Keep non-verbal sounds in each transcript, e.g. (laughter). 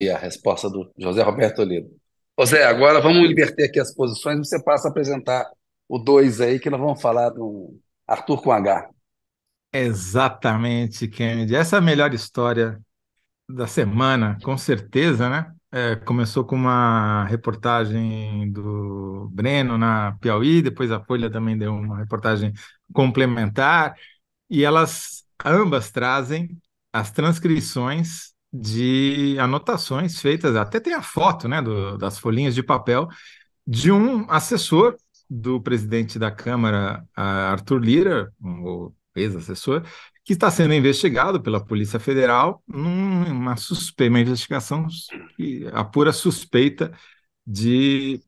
E a resposta do José Roberto Olido. José, agora vamos inverter aqui as posições. Você passa a apresentar o 2 aí, que nós vamos falar do Arthur com H. Exatamente, Kennedy. Essa é a melhor história da semana, com certeza, né? É, começou com uma reportagem do Breno na Piauí, depois a Folha também deu uma reportagem complementar, e elas ambas trazem as transcrições de anotações feitas, até tem a foto né, do, das folhinhas de papel, de um assessor do presidente da Câmara, Arthur Lira, o ex-assessor, que está sendo investigado pela Polícia Federal numa suspeita, uma investigação que apura suspeita de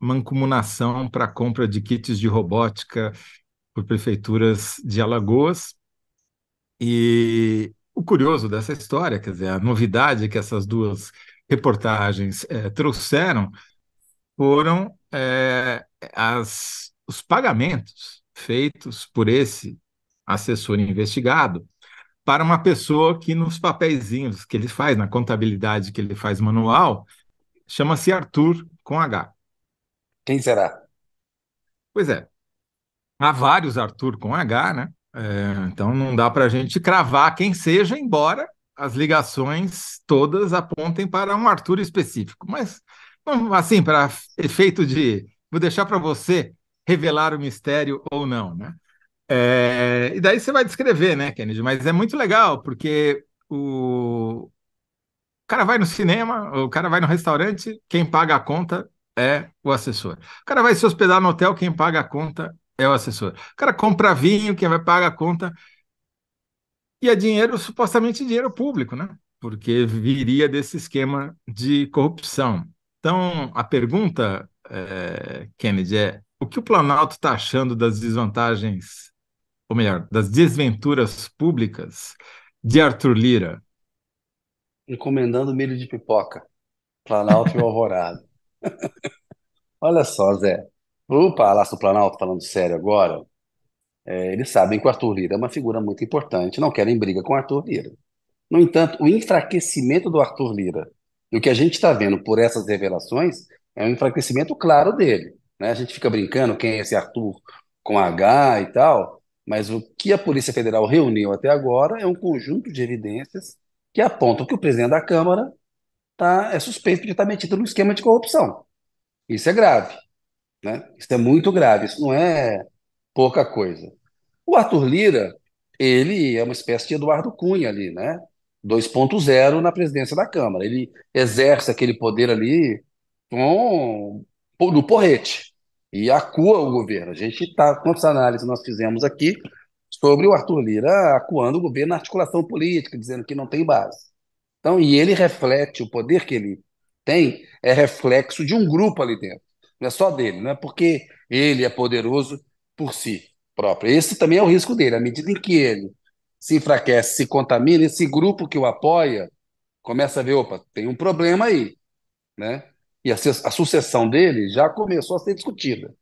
mancomunação para compra de kits de robótica por prefeituras de Alagoas. E o curioso dessa história, quer dizer, a novidade que essas duas reportagens é, trouxeram foram é, as, os pagamentos feitos por esse assessor investigado para uma pessoa que nos papeizinhos que ele faz, na contabilidade que ele faz manual, chama-se Arthur com H. Quem será? Pois é, há vários Arthur com H, né? É, então não dá para a gente cravar quem seja, embora as ligações todas apontem para um Arthur específico. Mas, assim, para efeito de. Vou deixar para você revelar o mistério ou não, né? É, e daí você vai descrever, né, Kennedy? Mas é muito legal, porque o, o cara vai no cinema, o cara vai no restaurante, quem paga a conta é o assessor. O cara vai se hospedar no hotel, quem paga a conta é o assessor. O cara compra vinho, quem vai pagar a conta. E é dinheiro, supostamente dinheiro público, né? Porque viria desse esquema de corrupção. Então, a pergunta, é, Kennedy, é o que o Planalto está achando das desvantagens, ou melhor, das desventuras públicas de Arthur Lira? Encomendando milho de pipoca. Planalto e (laughs) Alvorada. Olha só, Zé. O Palácio do Planalto, falando sério agora, é, eles sabem que o Arthur Lira é uma figura muito importante, não querem briga com o Arthur Lira. No entanto, o enfraquecimento do Arthur Lira e o que a gente está vendo por essas revelações é um enfraquecimento claro dele. Né? A gente fica brincando quem é esse Arthur com H e tal, mas o que a Polícia Federal reuniu até agora é um conjunto de evidências que apontam que o presidente da Câmara tá, é suspeito de estar tá metido num esquema de corrupção. Isso é grave. Né? Isso é muito grave, isso não é pouca coisa. O Arthur Lira, ele é uma espécie de Eduardo Cunha ali, né? 2.0 na presidência da Câmara. Ele exerce aquele poder ali com, no porrete e acua o governo. A gente está, quantas análises nós fizemos aqui sobre o Arthur Lira acuando o governo na articulação política, dizendo que não tem base. Então, e ele reflete, o poder que ele tem é reflexo de um grupo ali dentro. Não é só dele, não é porque ele é poderoso por si próprio. Esse também é o risco dele. À medida em que ele se enfraquece, se contamina, esse grupo que o apoia começa a ver, opa, tem um problema aí, né? E a, a sucessão dele já começou a ser discutida.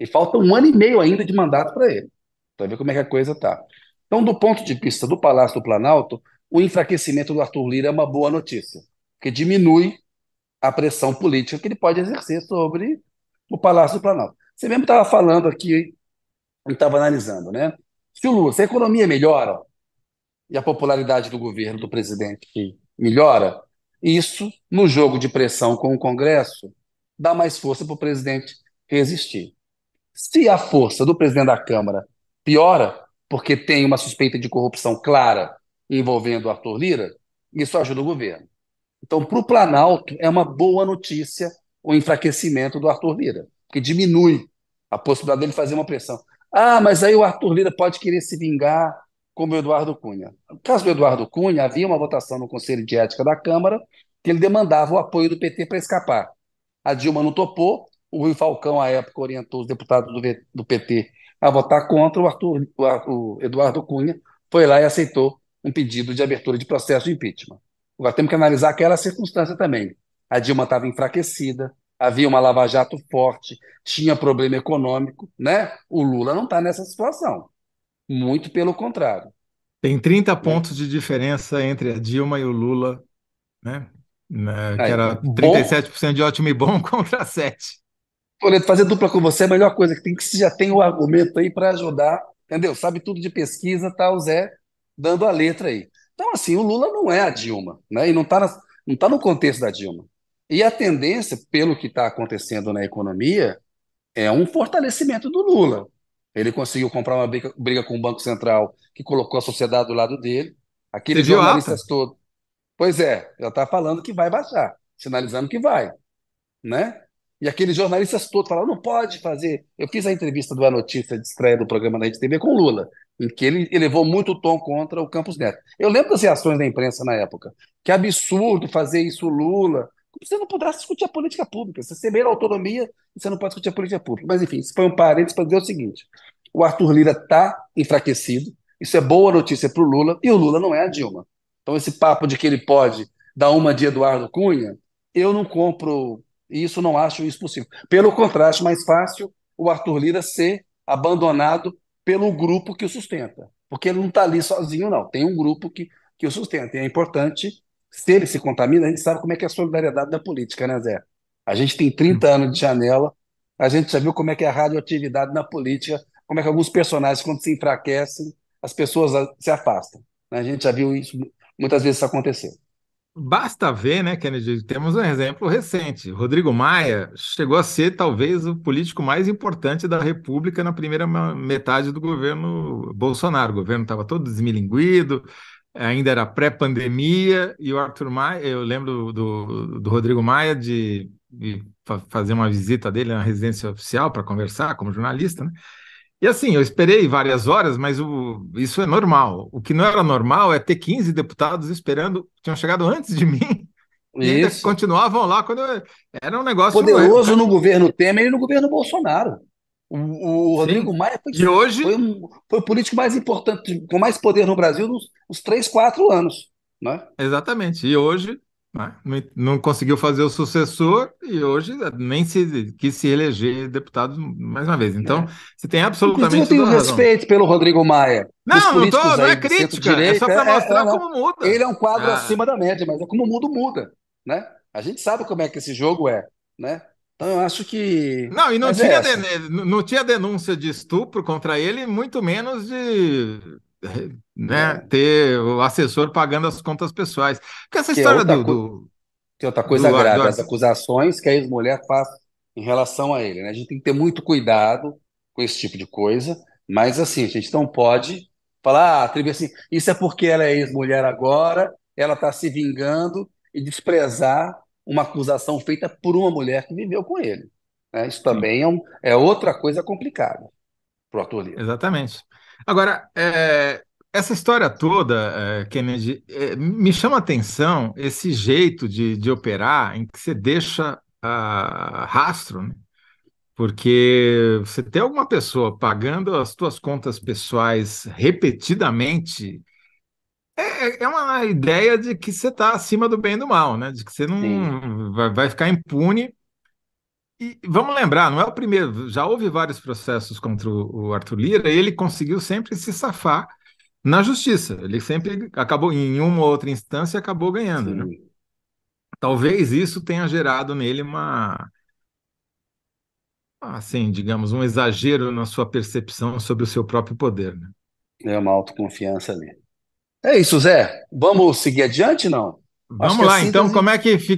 E falta um ano e meio ainda de mandato para ele. Para ver como é que a coisa está. Então, do ponto de vista do Palácio do Planalto, o enfraquecimento do Arthur Lira é uma boa notícia, porque diminui a pressão política que ele pode exercer sobre o Palácio do Planalto. Você mesmo estava falando aqui, estava analisando, né? Se o Lula, se a economia melhora e a popularidade do governo, do presidente melhora, isso, no jogo de pressão com o Congresso, dá mais força para o presidente resistir. Se a força do presidente da Câmara piora, porque tem uma suspeita de corrupção clara envolvendo o Arthur Lira, isso ajuda o governo. Então, para o Planalto, é uma boa notícia o enfraquecimento do Arthur Lira, que diminui a possibilidade dele fazer uma pressão. Ah, mas aí o Arthur Lira pode querer se vingar como o Eduardo Cunha. No caso do Eduardo Cunha, havia uma votação no Conselho de Ética da Câmara que ele demandava o apoio do PT para escapar. A Dilma não topou, o Rui Falcão, à época, orientou os deputados do, do PT a votar contra, o, Arthur, o Eduardo Cunha foi lá e aceitou um pedido de abertura de processo de impeachment. Agora temos que analisar aquela circunstância também. A Dilma estava enfraquecida, havia uma lava-jato forte, tinha problema econômico, né? O Lula não está nessa situação. Muito pelo contrário. Tem 30 né? pontos de diferença entre a Dilma e o Lula, né? Que era 37% de ótimo e bom (laughs) contra 7%. Toledo, fazer dupla com você é a melhor coisa que tem, que já tem o argumento aí para ajudar, entendeu? Sabe tudo de pesquisa, tá o Zé dando a letra aí. Então, assim, o Lula não é a Dilma, né? E não está não tá no contexto da Dilma. E a tendência, pelo que está acontecendo na economia, é um fortalecimento do Lula. Ele conseguiu comprar uma briga, briga com o Banco Central, que colocou a sociedade do lado dele. Aqueles jornalistas todos. Pois é, já está falando que vai baixar, sinalizando que vai. Né? E aqueles jornalistas todos falaram: não pode fazer. Eu fiz a entrevista do A Notícia de estreia do programa da Rede TV com Lula, em que ele elevou muito o tom contra o Campos Neto. Eu lembro das reações da imprensa na época. Que absurdo fazer isso, Lula você não poderá discutir a política pública. você tem a autonomia, você não pode discutir a política pública. Mas, enfim, isso foi um parênteses para dizer o seguinte: o Arthur Lira está enfraquecido, isso é boa notícia para o Lula, e o Lula não é a Dilma. Então, esse papo de que ele pode dar uma de Eduardo Cunha, eu não compro isso, não acho isso possível. Pelo contraste mais fácil o Arthur Lira ser abandonado pelo grupo que o sustenta. Porque ele não está ali sozinho, não. Tem um grupo que, que o sustenta. E é importante se ele se contamina, a gente sabe como é que é a solidariedade da política, né, Zé? A gente tem 30 uhum. anos de janela, a gente já viu como é que é a radioatividade na política, como é que alguns personagens, quando se enfraquecem, as pessoas ah, se afastam. Né? A gente já viu isso, muitas vezes isso acontecer. Basta ver, né, Kennedy? Temos um exemplo recente. Rodrigo Maia chegou a ser talvez o político mais importante da República na primeira metade do governo Bolsonaro. O governo estava todo desmilinguido, ainda era pré-pandemia, e o Arthur Maia, eu lembro do, do Rodrigo Maia de, de fazer uma visita dele na residência oficial para conversar como jornalista, né? E assim, eu esperei várias horas, mas o, isso é normal. O que não era normal é ter 15 deputados esperando, tinham chegado antes de (laughs) mim, isso. e continuavam lá quando eu, era um negócio. Poderoso no governo Temer e no governo Bolsonaro. O, o Rodrigo Sim. Maia foi, e hoje... Foi, um, foi, o político mais importante, com mais poder no Brasil nos, os três, quatro anos. Né? Exatamente. E hoje né, não conseguiu fazer o sucessor e hoje né, nem se quis se eleger deputado mais uma vez. Então, é. você tem absolutamente. eu tenho respeito pelo Rodrigo Maia. Não, não, tô, não é crítica. É só para é, mostrar é, como muda. Ele é um quadro ah. acima da média, mas é como o mundo muda. Né? A gente sabe como é que esse jogo é. Né? Então eu acho que. Não, e não, é tinha, é não tinha denúncia de estupro contra ele, muito menos de né, é. ter o assessor pagando as contas pessoais. Porque essa é história do, do, outra coisa do, grave, do... as acusações que a ex-mulher faz em relação a ele. Né? A gente tem que ter muito cuidado com esse tipo de coisa, mas assim, a gente não pode falar, ah, assim, isso é porque ela é ex-mulher agora, ela está se vingando e desprezar uma acusação feita por uma mulher que viveu com ele. Né? Isso também é, um, é outra coisa complicada para o Exatamente. Agora, é, essa história toda, é, Kennedy, é, me chama a atenção esse jeito de, de operar em que você deixa ah, rastro, né? porque você tem alguma pessoa pagando as suas contas pessoais repetidamente, é, é, é uma ideia de que você está acima do bem e do mal, né? de que você não vai, vai, ficar impune e vamos lembrar, não é o primeiro, já houve vários processos contra o Arthur Lira e ele conseguiu sempre se safar na justiça. Ele sempre acabou, em uma ou outra instância, acabou ganhando. Né? Talvez isso tenha gerado nele uma. Assim, digamos, um exagero na sua percepção sobre o seu próprio poder. Né? É uma autoconfiança ali. É isso, Zé. Vamos seguir adiante, não? Vamos lá, assim então, como é que fica?